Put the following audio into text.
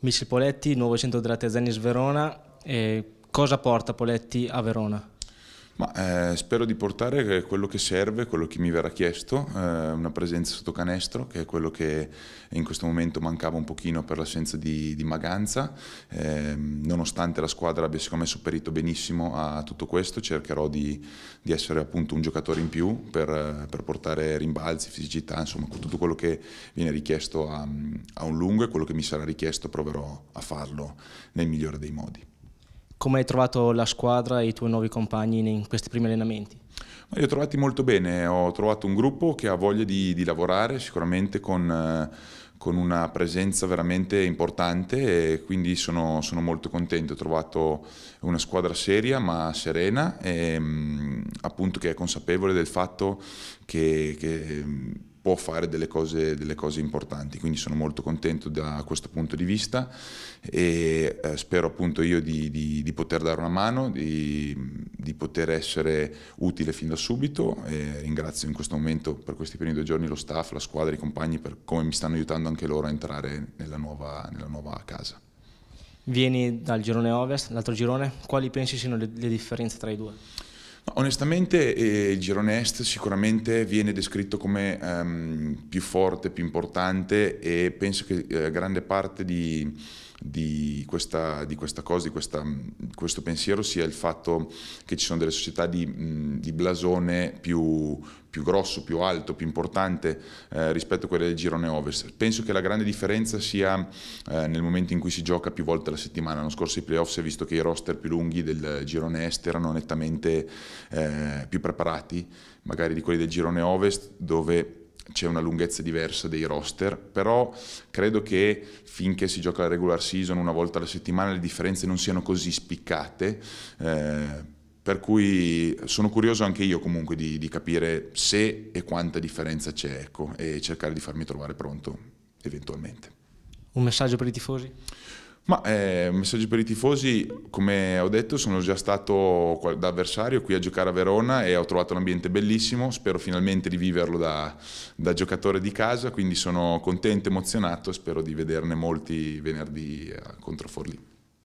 Michel Poletti, nuovo centro della Tesenis Verona. E cosa porta Poletti a Verona? Ma eh, spero di portare eh, quello che serve, quello che mi verrà chiesto, eh, una presenza sotto canestro, che è quello che in questo momento mancava un pochino per l'assenza di, di Maganza. Eh, nonostante la squadra abbia secondo me sopperito benissimo a tutto questo, cercherò di, di essere appunto un giocatore in più per, per, portare rimbalzi, fisicità, insomma tutto quello che viene richiesto a, a un lungo e quello che mi sarà richiesto proverò a farlo nel migliore dei modi. Come hai trovato la squadra e i tuoi nuovi compagni in questi primi allenamenti? Li ho trovati molto bene, ho trovato un gruppo che ha voglia di, di lavorare sicuramente con, eh, con, una presenza veramente importante e quindi sono, sono, molto contento, ho trovato una squadra seria ma serena e mm, appunto che è consapevole del fatto che, che mm, può fare delle cose, delle cose, importanti, quindi sono molto contento da questo punto di vista e eh, spero appunto io di, di, di, poter dare una mano, di, di, poter essere utile fin da subito e ringrazio in questo momento per questi primi due giorni lo staff, la squadra, i compagni per come mi stanno aiutando anche loro a entrare nella nuova, nella nuova casa. Vieni dal girone ovest, l'altro girone, quali pensi siano le, le differenze tra i due? Onestamente eh, il girone est sicuramente viene descritto come ehm, più forte, più importante e penso che eh, grande parte di, di, questa, di, questa, cosa, di questa, questo pensiero sia il fatto che ci sono delle società di, di blasone più, più grosso, più alto, più importante eh, rispetto a quelle del girone ovest. Penso che la grande differenza sia eh, nel momento in cui si gioca più volte la settimana. L'anno scorso i playoff si è visto che i roster più lunghi del girone est erano nettamente eh, più preparati, magari di quelli del girone ovest dove c'è una lunghezza diversa dei roster, però credo che finché si gioca la regular season una volta alla settimana le differenze non siano così spiccate eh, per cui sono curioso anche io comunque di, di capire se e quanta differenza c'è ecco, e cercare di farmi trovare pronto eventualmente. Un messaggio per i tifosi? Ma eh, messaggi per i tifosi, come ho detto, sono già stato da avversario qui a giocare a Verona e ho trovato un ambiente bellissimo, spero finalmente di viverlo da, da giocatore di casa, quindi sono contento, emozionato e spero di vederne molti venerdì eh, contro Forlì.